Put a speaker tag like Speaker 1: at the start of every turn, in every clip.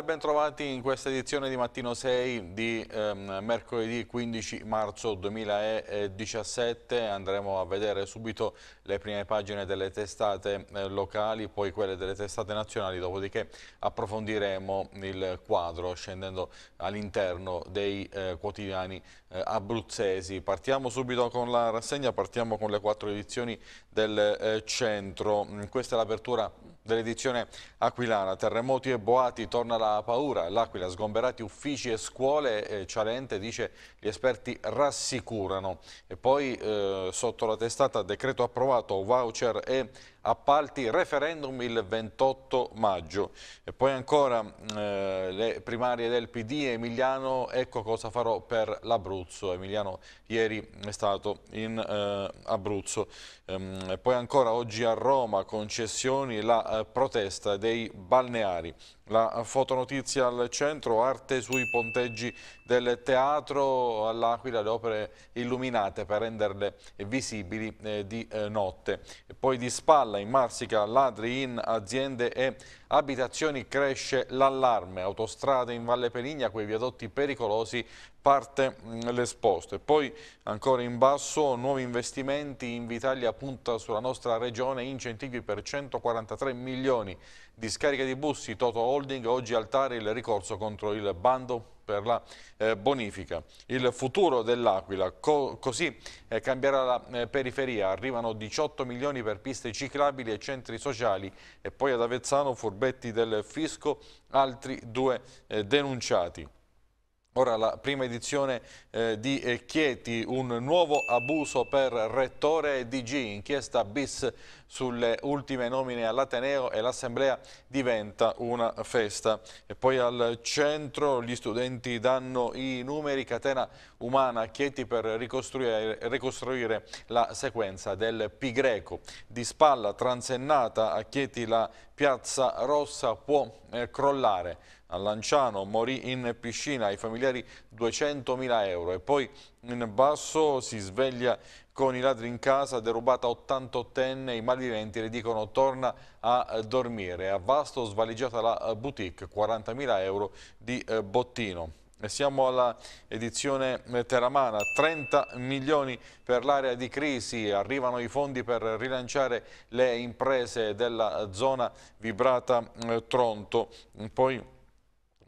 Speaker 1: e bentrovati in questa edizione di Mattino 6 di ehm, mercoledì 15 marzo 2017. Andremo a vedere subito le prime pagine delle testate eh, locali, poi quelle delle testate nazionali, dopodiché approfondiremo il quadro scendendo all'interno dei eh, quotidiani eh, abruzzesi. Partiamo subito con la rassegna, partiamo con le quattro edizioni del eh, centro. Questa è l'apertura dell'edizione aquilana. Terremoti e boati, torna la paura. L'Aquila, sgomberati uffici e scuole, eh, Cialente dice gli esperti rassicurano. E poi eh, sotto la testata decreto approvato, voucher e appalti referendum il 28 maggio. E poi ancora eh, le primarie del PD Emiliano, ecco cosa farò per l'Abruzzo. Emiliano ieri è stato in eh, Abruzzo. Ehm, poi ancora oggi a Roma concessioni la eh, protesta dei balneari. La fotonotizia al centro, arte sui ponteggi del teatro, all'Aquila le opere illuminate per renderle visibili eh, di eh, notte. poi di spalla in Marsica, ladri in aziende e abitazioni cresce l'allarme, autostrade in Valle Peligna, quei viadotti pericolosi parte mm, l'esposto. E poi ancora in basso, nuovi investimenti, Invitalia punta sulla nostra regione, incentivi per 143 milioni di scariche di bussi, Toto Holding, oggi altare il ricorso contro il bando per la eh, bonifica. Il futuro dell'Aquila, Co così eh, cambierà la eh, periferia, arrivano 18 milioni per piste ciclabili e centri sociali e poi ad Avezzano furbetti del fisco, altri due eh, denunciati. Ora la prima edizione eh, di eh, Chieti, un nuovo abuso per rettore DG, inchiesta bis sulle ultime nomine all'Ateneo e l'Assemblea diventa una festa. E poi al centro gli studenti danno i numeri, catena umana a Chieti per ricostruire, ricostruire la sequenza del Pi greco. Di spalla transennata a Chieti la piazza rossa può eh, crollare a Lanciano morì in piscina, ai familiari 200.000 euro e poi in basso si sveglia con i ladri in casa, derubata 88enne, i malviventi le dicono torna a dormire. A Vasto svaligiata la boutique, 40.000 euro di eh, bottino. Siamo alla edizione eh, teramana, 30 milioni per l'area di crisi, arrivano i fondi per rilanciare le imprese della zona vibrata eh, Tronto. Poi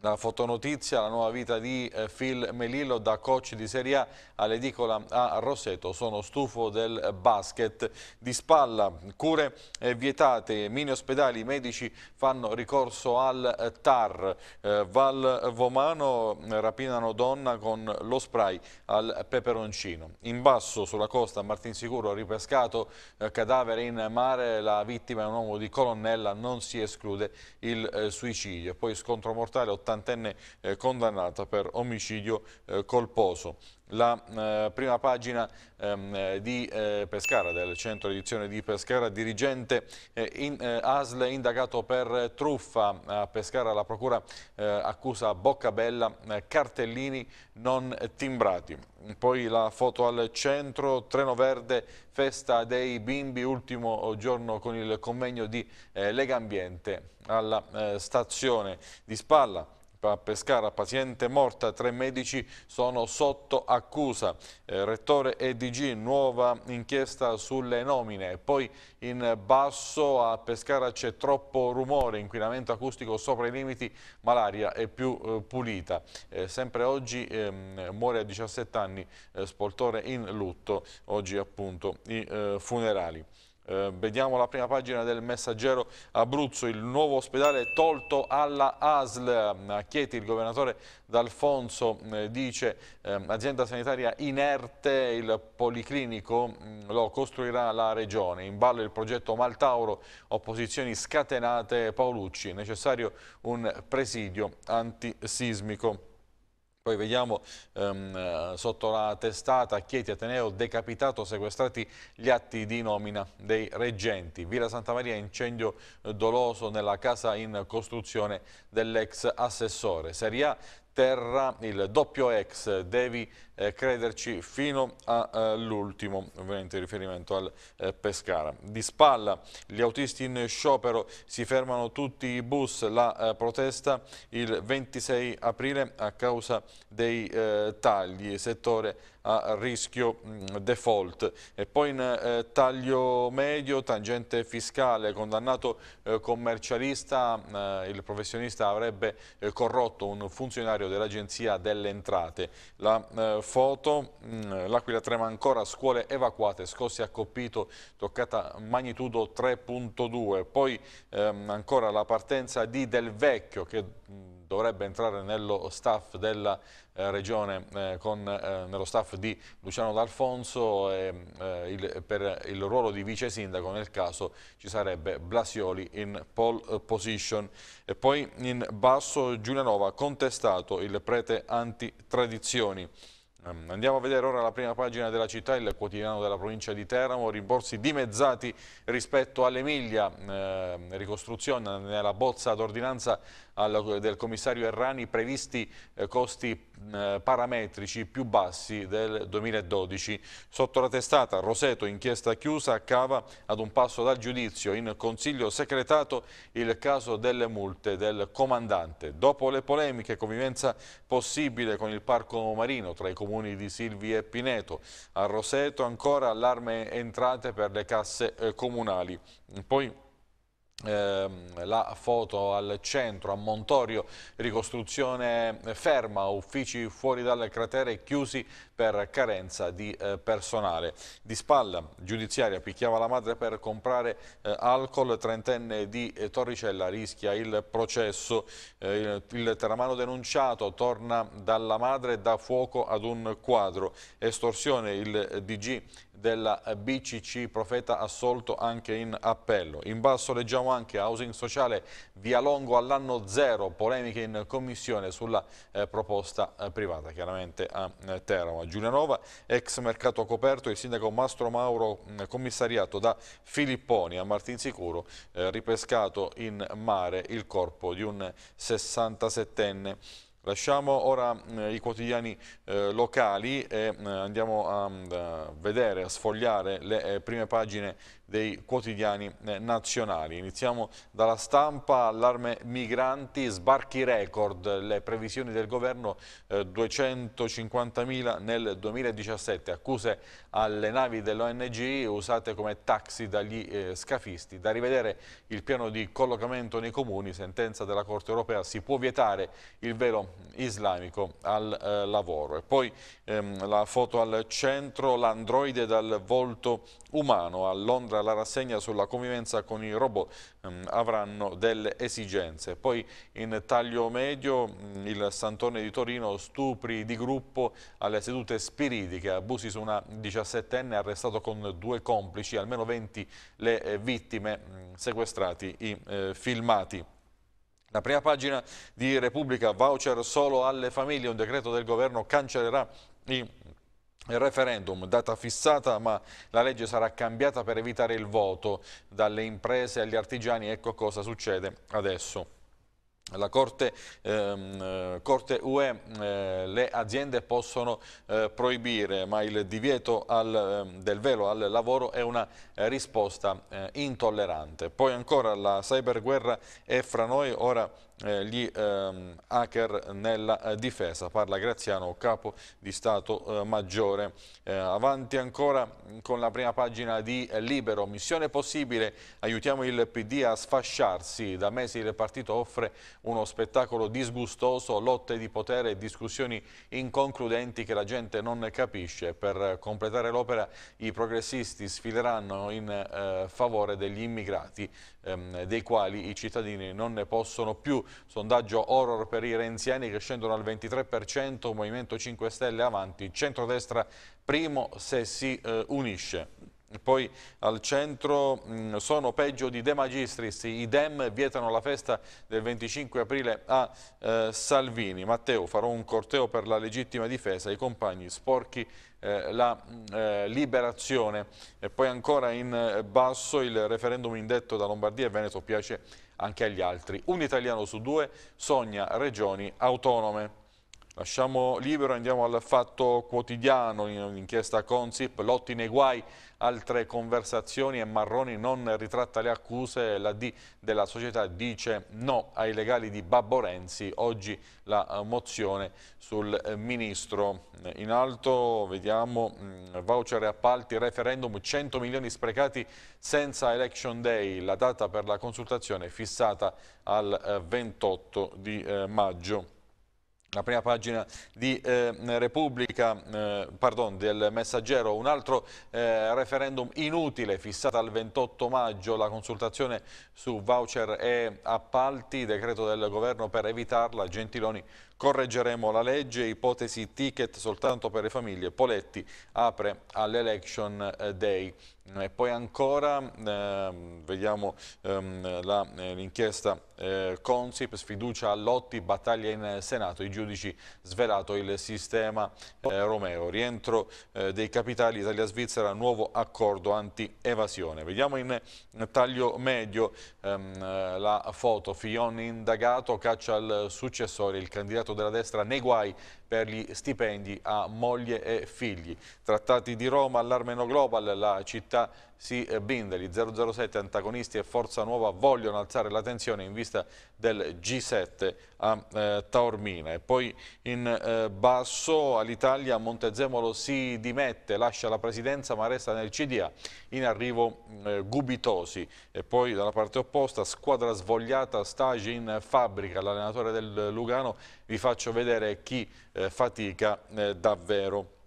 Speaker 1: la fotonotizia, la nuova vita di eh, Phil Melillo da coach di Serie A all'edicola a Roseto. Sono stufo del basket di spalla, cure eh, vietate, mini ospedali, medici fanno ricorso al eh, TAR. Val Vomano rapinano donna con lo spray al peperoncino. In basso sulla costa Martinsicuro ripescato cadavere in mare, la vittima è un uomo di colonnella, non si esclude il suicidio. Poi scontro mortale 80 ottantenne eh, condannata per omicidio eh, colposo. La eh, prima pagina ehm, eh, di eh, Pescara, del centro edizione di Pescara, dirigente eh, in, ASL indagato per truffa. A Pescara la procura accusa Boccabella cartellini non timbrati. Poi la foto al centro, Treno Verde, festa dei bimbi, ultimo giorno con il convegno di Legambiente alla stazione di Spalla a Pescara, paziente morta, tre medici sono sotto accusa. Eh, rettore EDG, nuova inchiesta sulle nomine. Poi in basso a Pescara c'è troppo rumore, inquinamento acustico sopra i limiti, ma l'aria è più eh, pulita. Eh, sempre oggi ehm, muore a 17 anni, eh, spoltore in lutto, oggi appunto i eh, funerali. Eh, vediamo la prima pagina del messaggero Abruzzo, il nuovo ospedale tolto alla ASL. A eh, Chieti il governatore D'Alfonso eh, dice eh, azienda sanitaria inerte, il policlinico mh, mm, lo costruirà la regione. In ballo il progetto Maltauro, opposizioni scatenate Paolucci, necessario un presidio antisismico. Poi vediamo ehm, eh, sotto la testata Chieti Ateneo decapitato, sequestrati gli atti di nomina dei reggenti. Villa Santa Maria incendio eh, doloso nella casa in costruzione dell'ex assessore. Serie A Terra, il doppio ex Devi eh, crederci fino all'ultimo, eh, ovviamente riferimento al eh, Pescara. Di spalla gli autisti in sciopero, si fermano tutti i bus, la eh, protesta il 26 aprile a causa dei eh, tagli, settore a rischio mh, mm, default. E poi in eh, taglio medio, tangente fiscale, condannato commercialista, il professionista avrebbe corrotto un funzionario dell'Agenzia delle Entrate. La foto, mm, l'Aquila trema ancora, scuole evacuate, scossi a Coppito, toccata magnitudo 3.2, poi ehm, ancora la partenza di Del Vecchio che mm, dovrebbe entrare nello staff della eh, regione, eh, con, eh, nello staff di Luciano D'Alfonso eh, per il ruolo di vice sindaco nel caso ci sarebbe Blasioli in pole position. E poi in basso Giulianova contestato il prete antitradizioni. Ehm, andiamo a vedere ora la prima pagina della città, il quotidiano della provincia di Teramo, rimborsi dimezzati rispetto all'Emilia, eh, ricostruzione nella bozza d'ordinanza del commissario Errani, previsti eh, costi eh, parametrici più bassi del 2012. Sotto la testata Roseto, inchiesta chiusa, a cava ad un passo dal giudizio, in consiglio secretato il caso delle multe del comandante. Dopo le polemiche, convivenza possibile con il parco marino tra i comuni comuni di Silvi e Pineto. A Roseto ancora allarme entrate per le casse eh, comunali. Poi Ehm, la foto al centro a Montorio, ricostruzione ferma, uffici fuori dal cratere chiusi per carenza di eh, personale. Di spalla, giudiziaria, picchiava la madre per comprare eh, alcol, trentenne di eh, Torricella rischia il processo. il teramano denunciato torna dalla madre e dà fuoco ad un quadro. Estorsione, il DG della eh, BCC, profeta assolto anche in appello. In basso leggiamo anche housing sociale via Longo all'anno zero, polemiche in commissione sulla eh, proposta eh, privata, chiaramente a eh, Teramo. Giulianova, ex mercato coperto, il sindaco Mastro Mauro mh, mm, commissariato da Filipponi a Martinsicuro, eh, ripescato in mare il corpo di un 67enne Lasciamo ora eh, i quotidiani eh, locali e eh, andiamo a, mm, a, vedere, a sfogliare le eh, prime pagine dei quotidiani eh, nazionali. Iniziamo dalla stampa, allarme migranti, sbarchi record, le previsioni del governo eh, 250.000 nel 2017, accuse alle navi dell'ONG usate come taxi dagli eh, scafisti. Da rivedere il piano di collocamento nei comuni, sentenza della Corte Europea, si può vietare il velo islamico al eh, lavoro. E poi ehm, la foto al centro, l'androide dal volto umano, a Londra la rassegna sulla convivenza con i robot ehm, avranno delle esigenze. Poi in taglio medio mm, il Santone di Torino stupri di gruppo alle sedute spiritiche, abusi su una 17enne arrestato con due complici, almeno 20 le eh, vittime, mm, sequestrati i eh, filmati. La prima pagina di Repubblica, voucher solo alle famiglie, un decreto del governo cancellerà i il referendum, data fissata ma la legge sarà cambiata per evitare il voto dalle imprese agli artigiani, ecco cosa succede adesso. La Corte, ehm, eh, Corte UE eh, le aziende possono eh, proibire, ma il divieto al, ehm, del velo al lavoro è una eh, risposta eh, intollerante. Poi ancora la cyberguerra è fra noi, ora eh, gli ehm, hacker nella eh, difesa, parla Graziano, capo di Stato eh, Maggiore. Eh, avanti ancora con la prima pagina di eh, Libero, missione possibile, aiutiamo il PD a sfasciarsi, da mesi il partito offre uno spettacolo disgustoso, lotte di potere e discussioni inconcludenti che la gente non capisce. Per completare l'opera i progressisti sfileranno in eh, favore degli immigrati, ehm, dei quali i cittadini non ne possono più sondaggio horror per i renziani che scendono al 23%, Movimento 5 Stelle avanti, centrodestra primo se si eh, unisce. Poi al centro mm, sono peggio di De Magistris, i Dem vietano la festa del 25 aprile a eh, Salvini. Matteo farò un corteo per la legittima difesa, i compagni sporchi eh, la mm, eh, liberazione. E poi ancora in eh, basso il referendum indetto da Lombardia e Veneto piace anche agli altri. Un italiano su due sogna regioni autonome. Lasciamo libero, andiamo al fatto quotidiano, in un'inchiesta Consip, lotti nei guai altre conversazioni e Marroni non ritratta le accuse, la D della società dice no ai legali di Babbo Renzi, oggi la eh, mozione sul eh, ministro. In alto vediamo mm, voucher e appalti, referendum, 100 milioni sprecati senza election day, la data per la consultazione è fissata al 28 eh, di maggio. La prima pagina di eh, Repubblica, eh, pardon, del Messaggero, un altro eh, referendum inutile, fissato al 28 maggio la consultazione su voucher e appalti, decreto del governo per evitarla, Gentiloni correggeremo la legge, ipotesi ticket soltanto per le famiglie, Poletti apre all'election eh, day. E poi ancora ehm, vediamo ehm, eh, l'inchiesta eh, Consip, sfiducia a Lotti, battaglia in Senato, i giudici svelato il sistema eh, Romeo, rientro eh, dei capitali Italia-Svizzera, nuovo accordo anti-evasione. Vediamo in taglio medio ehm, la foto, Fion indagato, caccia al successore, il candidato della destra nei guai per gli stipendi a moglie e figli. Trattati di Roma, all'Armeno Global, la città si eh, blinda. Gli 007 antagonisti e Forza Nuova vogliono alzare la tensione in vista del G7 a eh, Taormina. E poi in eh, basso all'Italia Montezemolo si dimette, lascia la presidenza ma resta nel CDA. In arrivo mm, eh, Gubitosi e poi dalla parte opposta squadra svogliata, stage in fabbrica. L'allenatore del Lugano vi faccio vedere chi eh, fatica eh, davvero.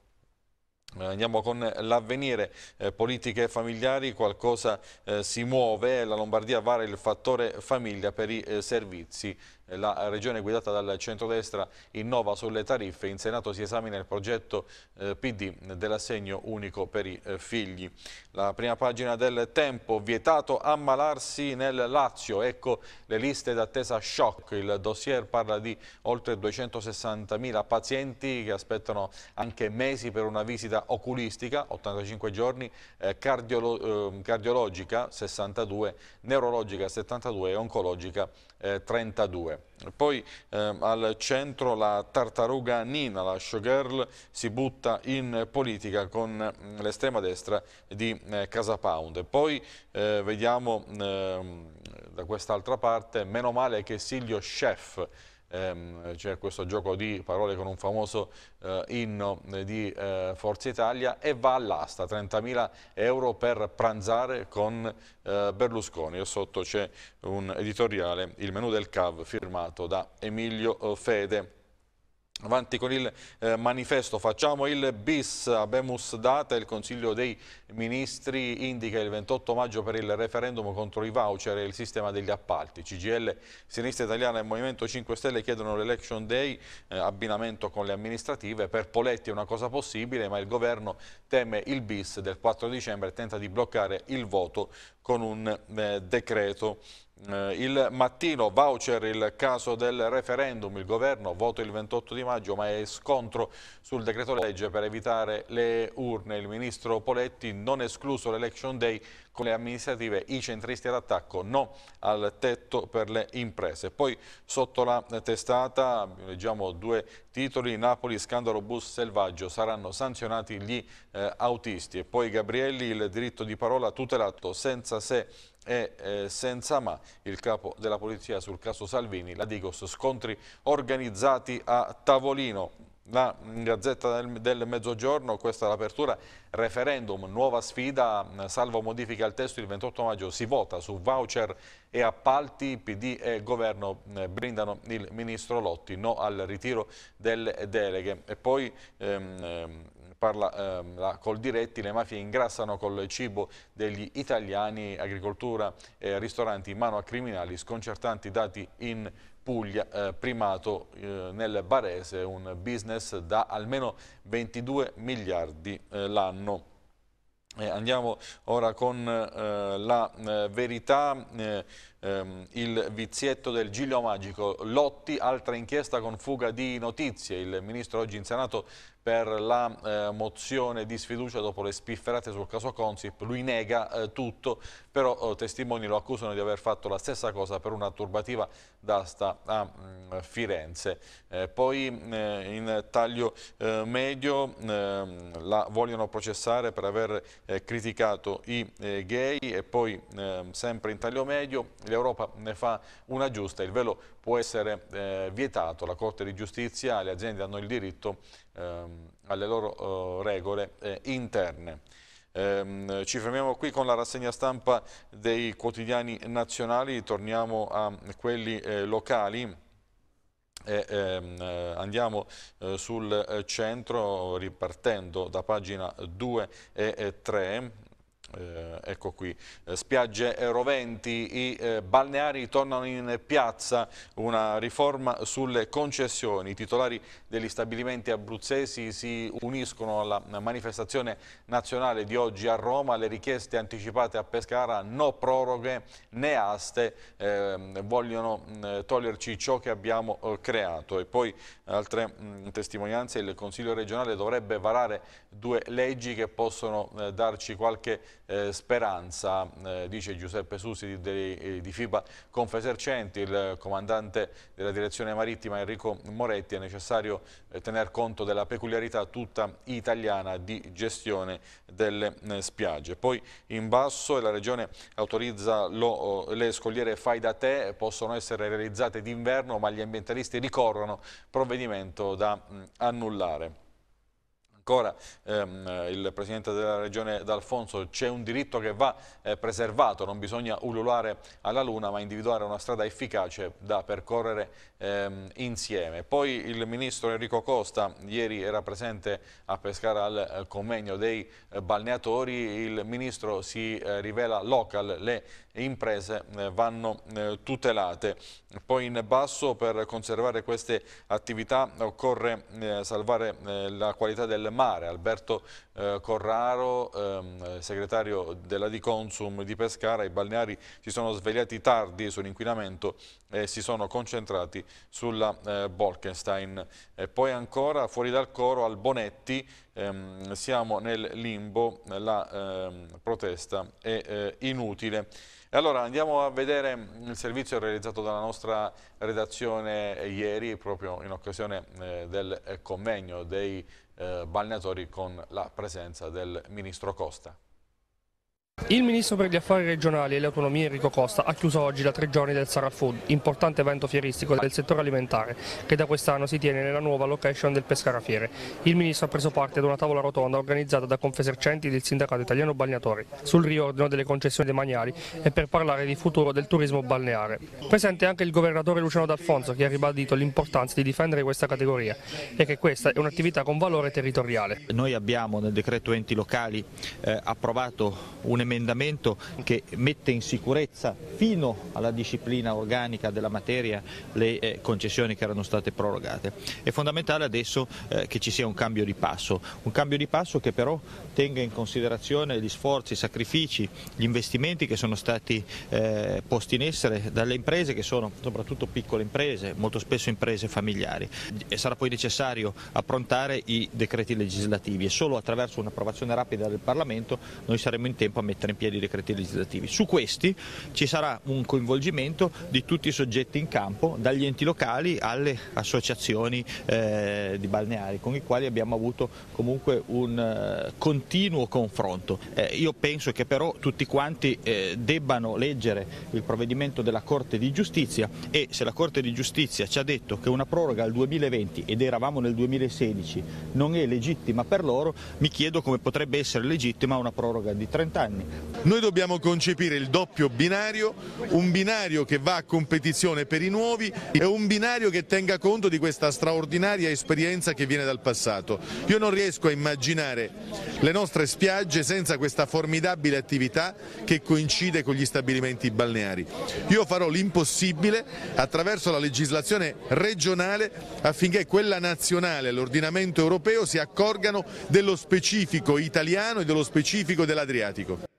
Speaker 1: Eh, andiamo con l'avvenire, eh, politiche familiari, qualcosa eh, si muove, la Lombardia vara il fattore famiglia per i eh, servizi la regione guidata dal centrodestra innova sulle tariffe. In Senato si esamina il progetto eh, PD dell'assegno unico per i eh, figli. La prima pagina del tempo, vietato ammalarsi nel Lazio. Ecco le liste d'attesa shock. Il dossier parla di oltre 260.000 pazienti che aspettano anche mesi per una visita oculistica, 85 giorni, eh, cardiolo ehm, cardiologica 62, neurologica 72 e oncologica 32. Poi ehm, al centro la tartaruga Nina, la showgirl, si butta in politica con mm, l'estrema destra di eh, Casa Pound. Poi eh, vediamo ehm, da quest'altra parte, meno male che Silvio Chef Ehm, c'è questo gioco di parole con un famoso eh, inno eh, di eh, Forza Italia e va all'asta, 30.000 euro per pranzare con Berlusconi e sotto c'è un editoriale, il menù del CAV firmato da Emilio Fede. Avanti con il eh, manifesto, facciamo il bis, abemus data, il Consiglio dei Ministri indica il 28 maggio per il referendum contro i voucher e il sistema degli appalti. CGL, Sinistra Italiana e Movimento 5 Stelle chiedono l'election day, eh, abbinamento con le amministrative, per Poletti è una cosa possibile ma il governo teme il bis del 4 dicembre e tenta di bloccare il voto con un eh, decreto. Eh, il mattino voucher il caso del referendum, il governo voto il 28 di maggio ma è scontro sul decreto legge per evitare le urne. Il ministro Poletti non escluso l'election day con le amministrative, i centristi all'attacco, no al tetto per le imprese. Poi sotto la testata leggiamo due titoli, Napoli scandalo bus selvaggio, saranno sanzionati gli eh, autisti e poi Gabrielli il diritto di parola tutelato senza se e eh, senza ma il capo della polizia sul caso Salvini, la Digos, scontri organizzati a tavolino. La Gazzetta del, Mezzogiorno, questa è l'apertura, referendum, nuova sfida, salvo modifiche al testo il 28 maggio, si vota su voucher e appalti, PD e governo eh, brindano il ministro Lotti, no al ritiro delle deleghe. E poi ehm, ehm parla ehm, la Coldiretti, le mafie ingrassano col cibo degli italiani, agricoltura e ristoranti in mano a criminali, sconcertanti dati in Puglia, eh, primato eh, nel Barese, un business da almeno 22 miliardi eh, l'anno. andiamo ora con eh, la eh, verità. Eh, ehm, il vizietto del Giglio Magico. Lotti, altra inchiesta con fuga di notizie. Il ministro oggi in Senato per la eh, mozione di sfiducia dopo le spifferate sul caso Consip, lui nega eh, tutto, però eh, testimoni lo accusano di aver fatto la stessa cosa per una turbativa d'asta a mh, mm, Firenze. Eh, poi eh, in taglio eh, medio ehm, la vogliono processare per aver criticato i gay e poi ehm, sempre in taglio medio gli l'Europa ne fa una giusta, il velo può essere eh, vietato, la Corte di Giustizia, le aziende hanno il diritto eh, alle loro eh, regole eh, interne. Ehm, ci fermiamo qui con la rassegna stampa dei quotidiani nazionali, torniamo a quelli eh, locali. E, ehm, andiamo sul centro ripartendo da pagina 2 e 3 eh, ecco qui, eh, spiagge roventi, i eh, balneari tornano in piazza, una riforma sulle concessioni. I titolari degli stabilimenti abruzzesi si uniscono alla manifestazione nazionale di oggi a Roma, le richieste anticipate a Pescara, no proroghe né aste, ehm, vogliono mm, toglierci ciò che abbiamo eh, creato. E poi altre mh, mm, testimonianze, il Consiglio regionale dovrebbe varare due leggi che possono eh, darci qualche eh, speranza, eh, dice Giuseppe Susi di, di, eh, di FIBA Confesercenti, il comandante della direzione marittima Enrico Moretti, è necessario eh, tener conto della peculiarità tutta italiana di gestione delle eh, spiagge. Poi in basso la regione autorizza lo, oh, le scogliere fai da te, possono essere realizzate d'inverno ma gli ambientalisti ricorrono provvedimento da mh, mm, annullare ancora ehm, il Presidente della Regione D'Alfonso, c'è un diritto che va eh, preservato, non bisogna ululare alla luna ma individuare una strada efficace da percorrere ehm, insieme. Poi il Ministro Enrico Costa ieri era presente a Pescara al eh, convegno dei eh, balneatori, il Ministro si eh, rivela local, le imprese eh, vanno eh, tutelate. Poi in basso per conservare queste attività occorre salvare la qualità del mare mare. Alberto eh, Corraro, ehm, segretario della Diconsum di Pescara, i balneari si sono svegliati tardi sull'inquinamento e si sono concentrati sulla eh, Bolkenstein. E poi ancora fuori dal coro Albonetti, ehm, siamo nel limbo, la ehm, protesta è eh, inutile allora andiamo a vedere mm, il servizio realizzato dalla nostra redazione ieri proprio in occasione eh, del eh, convegno dei eh, balneatori con la presenza del Ministro Costa.
Speaker 2: Il ministro per gli affari regionali e le autonomie Enrico Costa ha chiuso oggi la tre giorni del Saral Food, importante evento fieristico del settore alimentare che da quest'anno si tiene nella nuova location del Pescara Fiere. Il ministro ha preso parte ad una tavola rotonda organizzata da Confesercenti del Sindacato Italiano Balneatori sul riordino delle concessioni demaniali e per parlare di futuro del turismo balneare. Presente anche il governatore Luciano D'Alfonso che ha ribadito l'importanza di difendere questa categoria e che questa è un'attività con valore territoriale. Noi abbiamo nel decreto enti locali eh, approvato un emendamento che mette in sicurezza fino alla disciplina organica della materia le eh, concessioni che erano state prorogate. È fondamentale adesso eh, che ci sia un cambio di passo, un cambio di passo che però tenga in considerazione gli sforzi, i sacrifici, gli investimenti che sono stati eh, posti in essere dalle imprese che sono soprattutto piccole imprese, molto spesso imprese familiari. E sarà poi necessario approntare i decreti legislativi e solo attraverso un'approvazione rapida del Parlamento noi saremo in tempo a mettere mettere in piedi i decreti legislativi. Su questi ci sarà un coinvolgimento di tutti i soggetti in campo, dagli enti locali alle associazioni eh, di balneari, con i quali abbiamo avuto comunque un eh, continuo confronto. Eh, io penso che però tutti quanti eh, debbano leggere il provvedimento della Corte di Giustizia e se la Corte di Giustizia ci ha detto che una proroga al 2020 ed eravamo nel 2016 non è legittima per loro, mi chiedo come potrebbe essere legittima una proroga di 30 anni noi dobbiamo
Speaker 1: concepire il doppio binario, un binario che va a competizione per i nuovi e un binario che tenga conto di questa straordinaria esperienza che viene dal passato. Io non riesco a immaginare le nostre spiagge senza questa formidabile attività che coincide con gli stabilimenti balneari. Io farò l'impossibile attraverso la legislazione regionale affinché quella nazionale e l'ordinamento europeo si accorgano dello specifico italiano e dello specifico dell'Adriatico.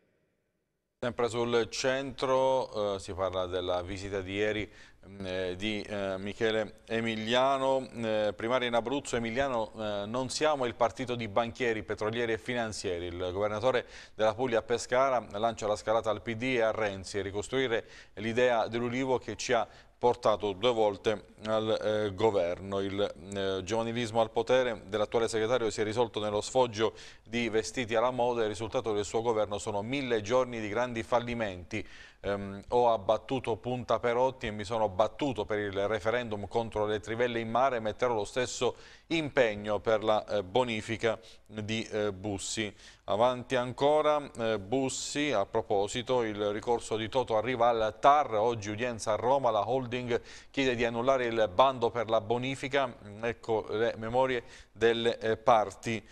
Speaker 1: Sempre sul centro eh, si parla della visita di ieri Ehm, eh, di eh, Michele Emiliano, eh, primaria in Abruzzo, Emiliano eh, non siamo il partito di banchieri, petrolieri e finanzieri, il governatore della Puglia Pescara lancia la scalata al PD e a Renzi e ricostruire l'idea dell'Ulivo che ci ha portato due volte al eh, governo. Il eh, giovanilismo al potere dell'attuale segretario si è risolto nello sfoggio di vestiti alla moda e il risultato del suo governo sono mille giorni di grandi fallimenti ehm, ho abbattuto Punta Perotti e mi sono battuto per il referendum contro le trivelle in mare, e metterò lo stesso impegno per la eh, bonifica di eh, Bussi. Avanti ancora eh, Bussi, a proposito, il ricorso di Toto arriva al TAR, oggi udienza a Roma, la holding chiede di annullare il bando per la bonifica, ecco le memorie delle eh, parti.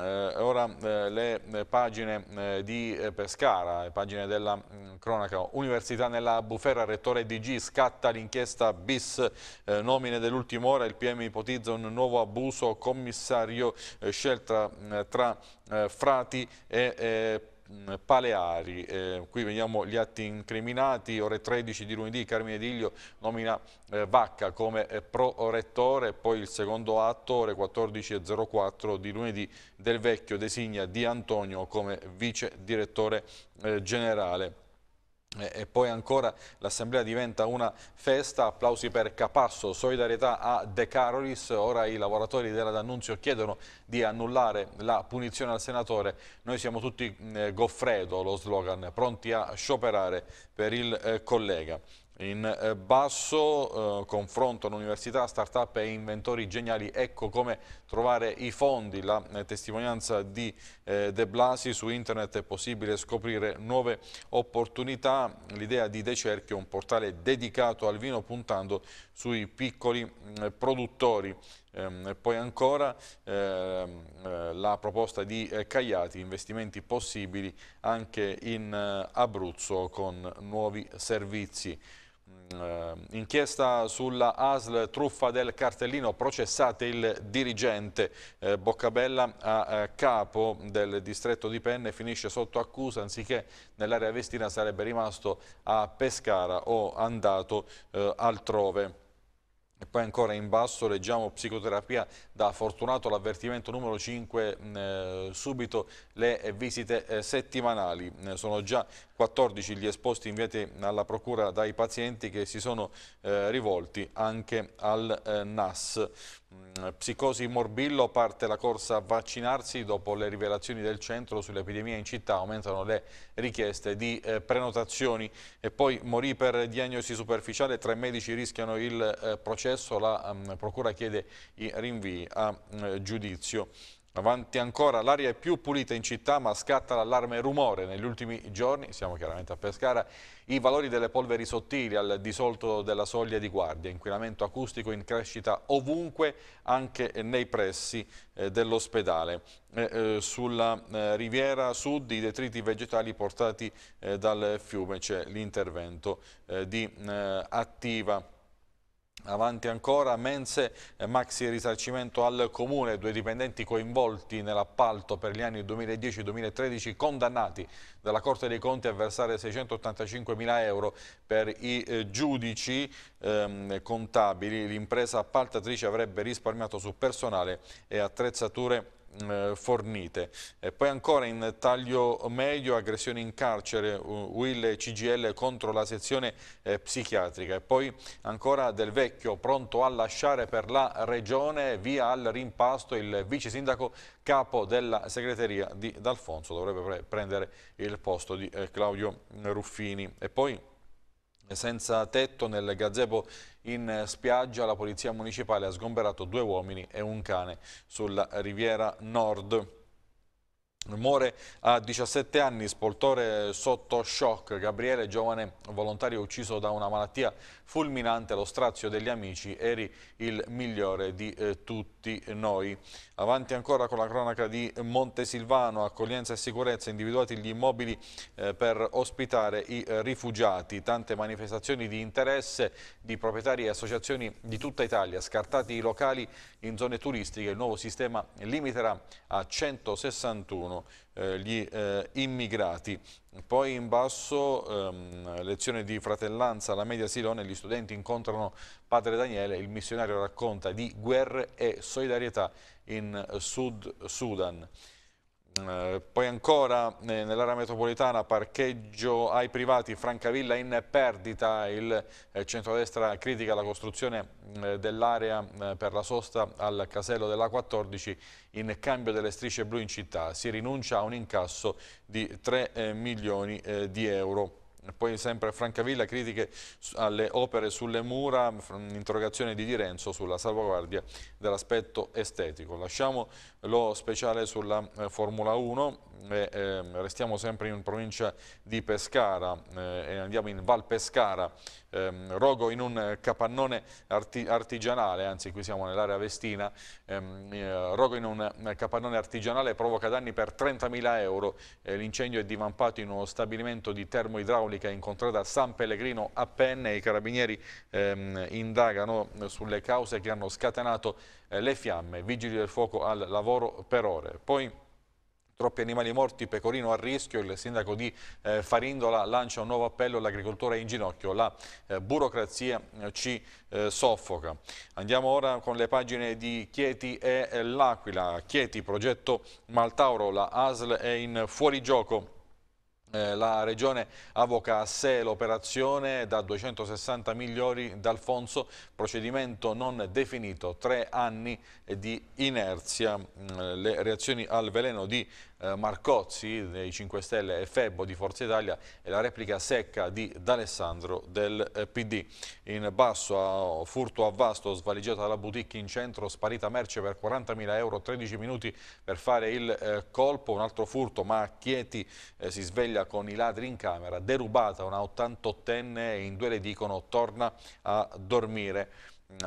Speaker 1: Eh, ora eh, le eh, pagine di Pescara, le pagine della mm, cronaca. Università nella bufera, rettore DG, scatta l'inchiesta bis, nomine dell'ultima ora, il PM ipotizza un nuovo abuso, commissario scelta mm, tra frati e eh, Mm, Paleari, eh, qui vediamo gli atti incriminati, ore 13 di lunedì Carmine Diglio nomina eh, Vacca come eh, pro-rettore, poi il secondo atto, ore 14.04 di lunedì Del Vecchio designa Di Antonio come vice direttore eh, generale. E poi ancora l'assemblea diventa una festa, applausi per Capasso, solidarietà a De Carolis, ora i lavoratori della D'Annunzio chiedono di annullare la punizione al senatore, noi siamo tutti eh, Goffredo, lo slogan, pronti a scioperare per il eh, collega. In eh, basso eh, confrontano università, start-up e inventori geniali, ecco come trovare i fondi, la eh, testimonianza di eh, De Blasi su internet è possibile scoprire nuove opportunità, l'idea di De Cerchio, un portale dedicato al vino puntando sui piccoli mm, produttori. Ehm, e poi ancora ehm, eh, la proposta di eh, Cagliati, investimenti possibili anche in Abruzzo con nuovi servizi. Mm, eh, inchiesta sulla ASL truffa del cartellino, processate il dirigente eh, Boccabella a eh, capo del distretto di Penne finisce sotto accusa anziché nell'area vestina sarebbe rimasto a Pescara o andato eh, altrove. E poi ancora in basso leggiamo psicoterapia da Fortunato l'avvertimento numero 5, mm, eh, subito le eh, visite eh, settimanali. Eh, sono già 14 gli esposti inviati alla procura dai pazienti che si sono eh, rivolti anche al eh, NAS. Mm, psicosi Morbillo parte la corsa a vaccinarsi dopo le rivelazioni del centro sull'epidemia in città, aumentano le richieste di eh, prenotazioni e poi morì per diagnosi superficiale, tre medici rischiano il eh, processo processo, la um, Procura chiede i rinvii a um, giudizio. Avanti ancora, l'aria è più pulita in città ma scatta l'allarme rumore. Negli ultimi giorni, siamo chiaramente a Pescara, i valori delle polveri sottili al di disolto della soglia di guardia, inquinamento acustico in crescita ovunque, anche nei pressi eh, dell'ospedale. Eh, eh, sulla eh, riviera sud i detriti vegetali portati eh, dal fiume, c'è l'intervento eh, di Attiva. Avanti ancora, mense, e maxi risarcimento al Comune, due dipendenti coinvolti nell'appalto per gli anni 2010-2013 condannati dalla Corte dei Conti a versare 685 mila euro per i eh, giudici ehm, contabili. L'impresa appaltatrice avrebbe risparmiato su personale e attrezzature Mm, eh, fornite. E poi ancora in taglio medio, aggressioni in carcere, Will CGL contro la sezione eh, psichiatrica e poi ancora Del Vecchio pronto a lasciare per la regione via al rimpasto il vice sindaco capo della segreteria di D'Alfonso dovrebbe pre prendere il posto di eh, Claudio Ruffini e poi senza tetto nel gazebo in eh, spiaggia la polizia municipale ha sgomberato due uomini e un cane sulla riviera nord. Muore a 17 anni, spoltore sotto shock, Gabriele, giovane volontario ucciso da una malattia fulminante, lo strazio degli amici, eri il migliore di eh, tutti tutti noi. Avanti ancora con la cronaca di Montesilvano, accoglienza e sicurezza, individuati gli immobili eh, per ospitare i eh, rifugiati. Tante manifestazioni di interesse di proprietari e associazioni di tutta Italia, scartati i locali in zone turistiche. Il nuovo sistema limiterà a 161 eh, gli eh, immigrati. Poi in basso, ehm, lezione di fratellanza alla media Silone, gli studenti incontrano padre Daniele, il missionario racconta di guerre e solidarietà in Sud Sudan. Mm, eh, poi ancora eh, nell'area metropolitana parcheggio ai privati Francavilla in perdita, il eh, centrodestra critica la costruzione mm, eh, dell'area mm, eh, per la sosta al casello della 14 in cambio delle strisce blu in città, si rinuncia a un incasso di 3 eh, milioni di euro. Poi sempre Francavilla, critiche alle opere sulle mura, interrogazione di Di Renzo sulla salvaguardia dell'aspetto estetico. Lasciamo lo speciale sulla eh, Formula 1 e, eh, restiamo sempre in provincia di Pescara eh, e andiamo in Val Pescara ehm, rogo in un eh, capannone arti artigianale, anzi qui siamo nell'area vestina, ehm, eh, rogo in un eh, capannone artigianale provoca danni per 30.000 euro, eh, l'incendio è divampato in uno stabilimento di termoidraulica in contrada San Pellegrino a Penne, i carabinieri ehm, indagano sulle cause che hanno scatenato eh, le fiamme, vigili del fuoco al lavoro per ore. Poi Troppi animali morti, pecorino a rischio, il sindaco di eh, Farindola lancia un nuovo appello all'agricoltura in ginocchio, la eh, burocrazia eh, ci eh, soffoca. Andiamo ora con le pagine di Chieti e L'Aquila. Chieti, progetto Maltauro, la ASL è in fuorigioco eh, la Regione avoca a sé l'operazione da 260 milioni d'Alfonso, procedimento non definito, tre anni di inerzia. Mm, le reazioni al veleno di eh, Marcozzi dei 5 Stelle e Febbo di Forza Italia e la replica secca di D'Alessandro del eh, PD. In basso, a furto a vasto, svaligiata dalla boutique in centro, sparita merce per 40.000 euro, 13 minuti per fare il eh, colpo, un altro furto, ma Chieti eh, si sveglia con i ladri in camera, derubata una 88enne e in due le dicono torna a dormire.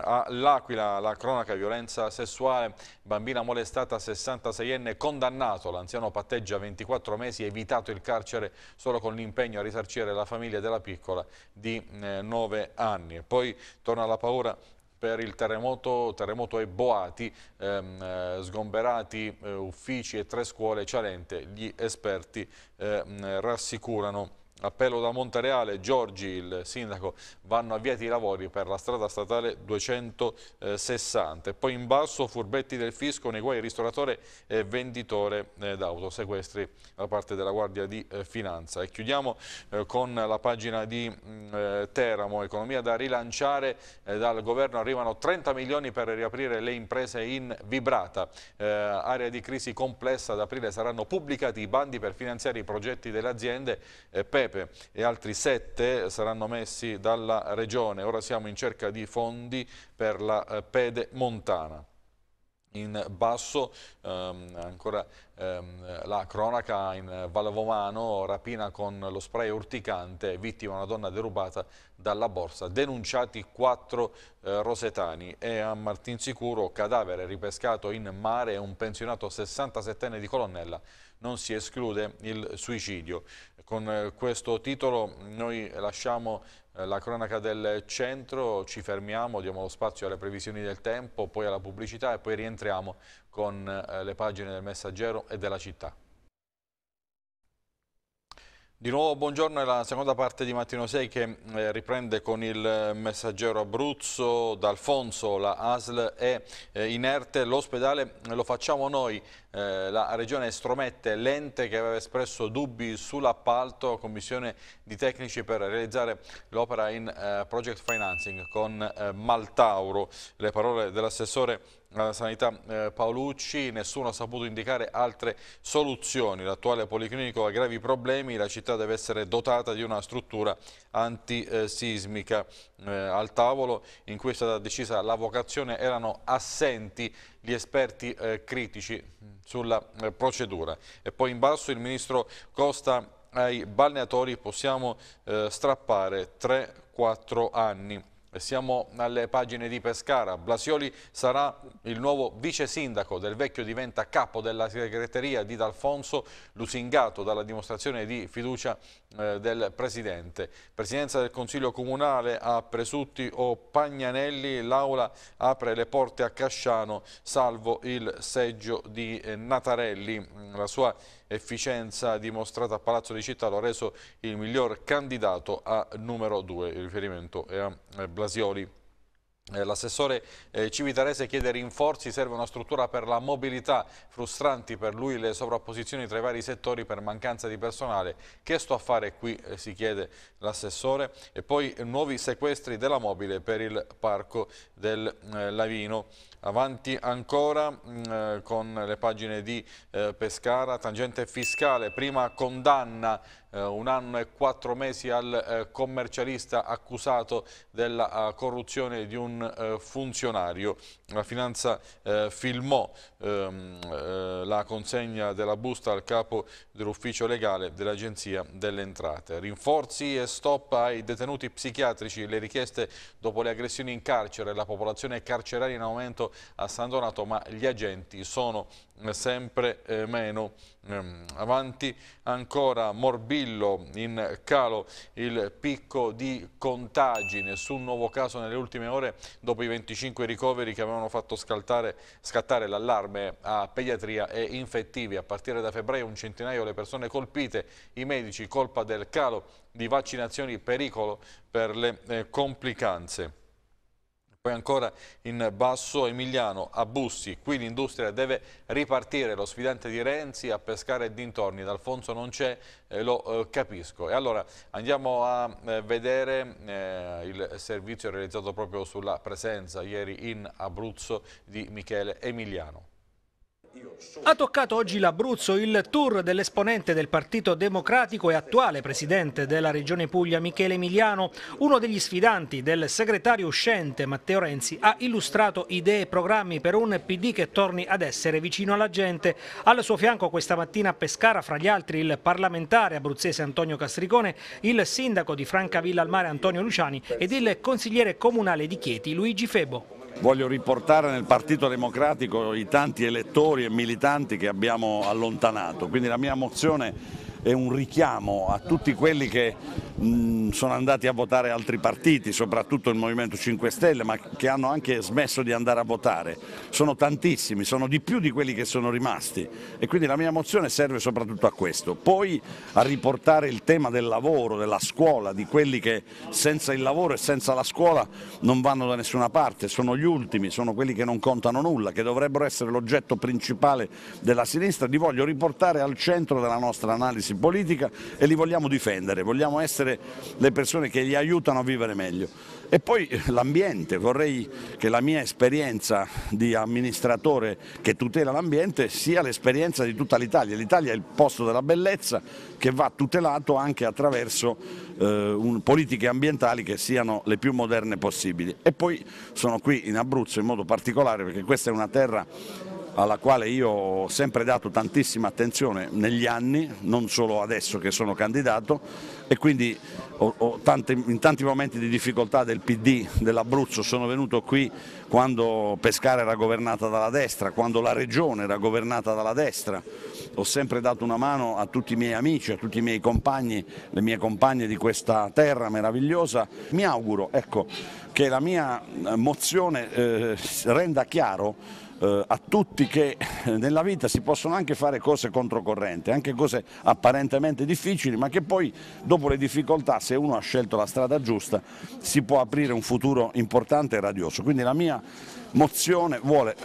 Speaker 1: All'Aquila ah, la cronaca violenza sessuale, bambina molestata 66enne condannato, l'anziano patteggia 24 mesi, evitato il carcere solo con l'impegno a risarcire la famiglia della piccola di 9 eh, anni. Poi torna la paura per il terremoto, terremoto e Boati, ehm, eh, sgomberati eh, uffici e tre scuole, Cialente, gli esperti eh, rassicurano Appello da Montareale, Giorgi, il sindaco, vanno avviati i lavori per la strada statale 260. Poi in basso furbetti del fisco nei guai ristoratore e venditore eh, d'auto, sequestri da parte della Guardia di eh, Finanza. E chiudiamo eh, con la pagina di mm, Teramo, economia da rilanciare, dal governo arrivano 30 milioni per riaprire le imprese in vibrata, area di crisi complessa, ad aprile saranno pubblicati i bandi per finanziare i progetti delle aziende per Prepe e altri sette saranno messi dalla Regione. Ora siamo in cerca di fondi per la eh, Pede Montana. In basso ehm, ancora ehm, la cronaca in Valvomano, rapina con lo spray urticante, vittima una donna derubata dalla borsa, denunciati quattro eh, rosetani e a Martinsicuro cadavere ripescato in mare un pensionato 67enne di Colonnella non si esclude il suicidio. Con eh, questo titolo noi lasciamo eh, la cronaca del centro, ci fermiamo, diamo lo spazio alle previsioni del tempo, poi alla pubblicità e poi rientriamo con eh, le pagine del messaggero e della città. Di nuovo buongiorno, è la seconda parte di Mattino 6 che riprende con il messaggero Abruzzo, D'Alfonso, la ASL è eh, inerte, l'ospedale lo facciamo noi, eh, la Regione stromette l'ente che aveva espresso dubbi sull'appalto, commissione di tecnici per realizzare l'opera in eh, project financing con eh, Maltauro. Le parole dell'assessore alla sanità eh, Paolucci, nessuno ha saputo indicare altre soluzioni. L'attuale policlinico ha gravi problemi, la città deve essere dotata di una struttura antisismica. Eh, al tavolo in cui è stata decisa la vocazione erano assenti gli esperti eh, critici sulla eh, procedura. E poi in basso il ministro Costa ai balneatori possiamo eh, strappare 3-4 anni. Siamo alle pagine di Pescara. Blasioli sarà il nuovo vice sindaco del vecchio diventa capo della segreteria di D'Alfonso lusingato dalla dimostrazione di fiducia eh, del presidente. Presidenza del Consiglio Comunale a Presutti o Pagnanelli, l'aula apre le porte a Casciano salvo il seggio di eh, Natarelli. La sua efficienza dimostrata a Palazzo di Città lo ha reso il miglior candidato a numero 2, il riferimento è a eh, Blasioli. Eh, l'assessore eh, Civitarese chiede rinforzi, serve una struttura per la mobilità, frustranti per lui le sovrapposizioni tra i vari settori per mancanza di personale. Che sto a fare qui, si chiede l'assessore. E poi nuovi sequestri della mobile per il parco del Lavino. Avanti ancora mh, mm, eh, con le pagine di eh, Pescara, tangente fiscale, prima condanna eh, un anno e quattro mesi al eh, commercialista accusato della uh, corruzione di un uh, funzionario. La finanza filmò ehm, la consegna della busta al capo dell'ufficio legale dell'Agenzia delle Entrate. Rinforzi e stop ai detenuti psichiatrici, le richieste dopo le aggressioni in carcere, la popolazione carceraria in aumento a San Donato, ma gli agenti sono eh, sempre eh, meno ehm, avanti. Ancora Morbillo in calo il picco di contagi, nessun nuovo caso nelle ultime ore dopo i 25 ricoveri che avevano fatto scattare, l'allarme a pediatria e infettivi. A partire da febbraio un centinaio le persone colpite, i medici colpa del calo di vaccinazioni pericolo per le eh, complicanze. Poi ancora in basso Emiliano, a Bussi, qui l'industria deve ripartire, lo sfidante di Renzi a pescare dintorni, D'Alfonso non c'è, eh, lo eh, capisco. E allora andiamo a eh, vedere eh, il servizio realizzato proprio sulla presenza ieri in Abruzzo di Michele Emiliano.
Speaker 2: Ha toccato
Speaker 3: oggi l'Abruzzo il tour dell'esponente del Partito Democratico e attuale presidente della Regione Puglia Michele Emiliano. Uno degli sfidanti del segretario uscente Matteo Renzi ha illustrato idee e programmi per un PD che torni ad essere vicino alla gente. Al suo fianco questa mattina a Pescara fra gli altri il parlamentare abruzzese Antonio Castricone, il sindaco di Francavilla al Mare Antonio Luciani ed il consigliere comunale di Chieti Luigi
Speaker 4: Febo voglio riportare nel Partito Democratico i tanti elettori e militanti che abbiamo allontanato, quindi la mia mozione è un richiamo a tutti quelli che mh, sono andati a votare altri partiti, soprattutto il Movimento 5 Stelle, ma che hanno anche smesso di andare a votare. Sono tantissimi, sono di più di quelli che sono rimasti e quindi la mia mozione serve soprattutto a questo. Poi a riportare il tema del lavoro, della scuola, di quelli che senza il lavoro e senza la scuola non vanno da nessuna parte, sono gli ultimi, sono quelli che non contano nulla, che dovrebbero essere l'oggetto principale della sinistra, li voglio riportare al centro della nostra analisi in politica e li vogliamo difendere, vogliamo essere le persone che li aiutano a vivere meglio. E poi eh, l'ambiente, vorrei che la mia esperienza di amministratore che tutela l'ambiente sia l'esperienza di tutta l'Italia. L'Italia è il posto della bellezza che va tutelato anche attraverso eh, un, politiche ambientali che siano le più moderne possibili. E poi sono qui in Abruzzo in modo particolare perché questa è una terra alla quale io ho sempre dato tantissima attenzione negli anni, non solo adesso che sono candidato e quindi ho, ho tante, in tanti momenti di difficoltà del PD dell'Abruzzo sono venuto qui quando Pescara era governata dalla destra, quando la regione era governata dalla destra, ho sempre dato una mano a tutti i miei amici, a tutti i miei compagni, le mie compagne di questa terra meravigliosa, mi auguro ecco, che la mia eh, mozione eh, renda chiaro eh, a tutti che eh, nella vita si possono anche fare cose controcorrente, anche cose apparentemente difficili, ma che poi dopo le difficoltà, se uno ha scelto la strada giusta, si può aprire un futuro importante e radioso. Quindi la mia mozione vuole